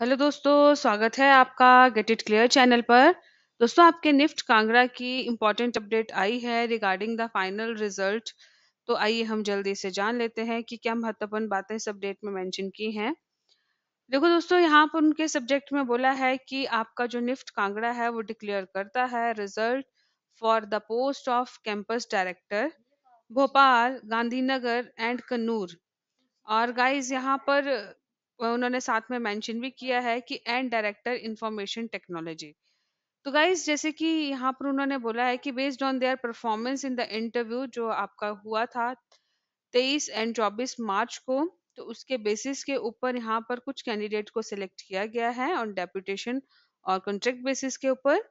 hello दोस्तों स्वागत है आपका गेट इट क्लियर चैनल पर दोस्तों आपके निफ्ट कांगड़ा की इम्पोर्टेंट अपडेट आई है रिगार्डिंग द फाइनल रिजल्ट तो आइए हम जल्दी से जान लेते हैं कि क्या महत्वपूर्ण बातें इस अपडेट में मेंशन की हैं देखो दोस्तों यहाँ पर उनके सब्जेक्ट में बोला है कि आपका जो निफ्ट कांगड़ा है वो डिक्लेयर करता है result for the post of campus director Bhopal Gandhinagar and Kannur और गाइज यहाँ पर उन्होंने साथ में मेंशन भी किया है कि एंड डायरेक्टर इंफॉर्मेशन टेक्नोलॉजी तो गाइज जैसे कि यहाँ पर उन्होंने बोला है कि based on their performance in the interview जो आपका हुआ था तेईस एंड चौबीस मार्च को तो उसके बेसिस के ऊपर यहाँ पर कुछ कैंडिडेट को सिलेक्ट किया गया है ऑन डेपुटेशन और कॉन्ट्रैक्ट बेसिस के ऊपर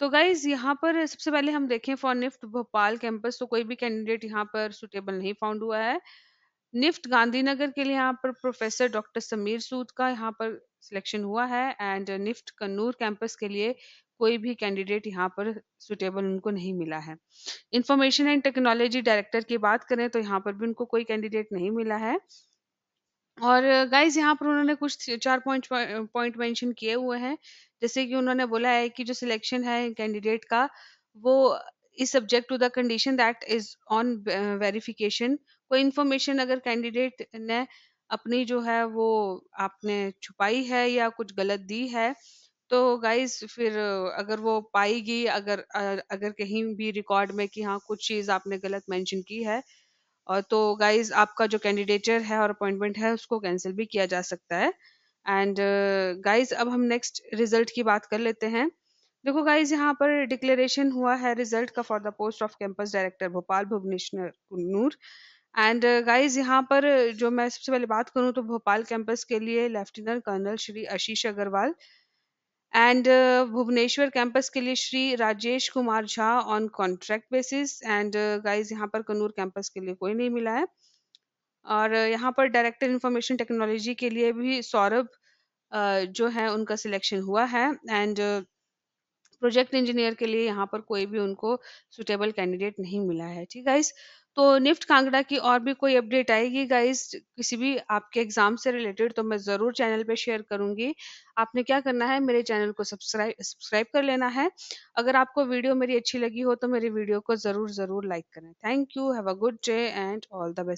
तो गाइज यहाँ पर सबसे पहले हम देखें फॉर निफ्ट भोपाल कैंपस तो कोई भी कैंडिडेट यहाँ पर सुटेबल नहीं फाउंड हुआ है निफ्ट गांधीनगर के लिए यहाँ पर प्रोफेसर डॉक्टर समीर सूद का यहाँ पर सिलेक्शन हुआ है एंड निफ्ट कन्नूर कैंपस के लिए कोई भी कैंडिडेट यहाँ पर सुटेबल उनको नहीं मिला है इंफॉर्मेशन एंड टेक्नोलॉजी डायरेक्टर की बात करें तो यहाँ पर भी उनको कोई कैंडिडेट नहीं मिला है और गाइज यहाँ पर उन्होंने कुछ चार पॉइंट पॉइंट मेंशन किए हुए हैं जैसे कि उन्होंने बोला है कि जो सिलेक्शन है कैंडिडेट का वो is subject to the condition that is on verification कोई इन्फॉर्मेशन अगर कैंडिडेट ने अपनी जो है वो आपने छुपाई है या कुछ गलत दी है तो गाइज फिर अगर वो पाएगी अगर अगर कहीं भी रिकॉर्ड में कि हाँ कुछ चीज़ आपने गलत मेंशन की है और तो गाइज आपका जो कैंडिडेटर है और अपॉइंटमेंट है उसको कैंसिल भी किया जा सकता है एंड गाइज अब हम नेक्स्ट रिजल्ट की बात कर लेते हैं देखो गाइज यहाँ पर डिक्लेरेशन हुआ है रिजल्ट का for the post of campus director Bhopal Bhubaneswar नूर एंड गाइस uh, यहाँ पर uh, जो मैं सबसे पहले बात करूँ तो भोपाल कैंपस के लिए lieutenant colonel Shri Ashish Agarwal and uh, Bhubaneswar campus के लिए Shri Rajesh Kumar Jha on contract basis and guys यहाँ पर कन्नूर कैंपस के लिए कोई नहीं मिला है और यहाँ पर डायरेक्टर इंफॉर्मेशन टेक्नोलॉजी के लिए भी सौरभ जो है उनका सिलेक्शन हुआ है एंड प्रोजेक्ट इंजीनियर के लिए यहाँ पर कोई भी उनको सुटेबल कैंडिडेट नहीं मिला है ठीक है तो निफ्ट कांगड़ा की और भी कोई अपडेट आएगी गाइस किसी भी आपके एग्जाम से रिलेटेड तो मैं ज़रूर चैनल पे शेयर करूंगी आपने क्या करना है मेरे चैनल को सब्सक्राइब सब्सक्राइब कर लेना है अगर आपको वीडियो मेरी अच्छी लगी हो तो मेरी वीडियो को ज़रूर ज़रूर लाइक करें thank you have a good day and all the best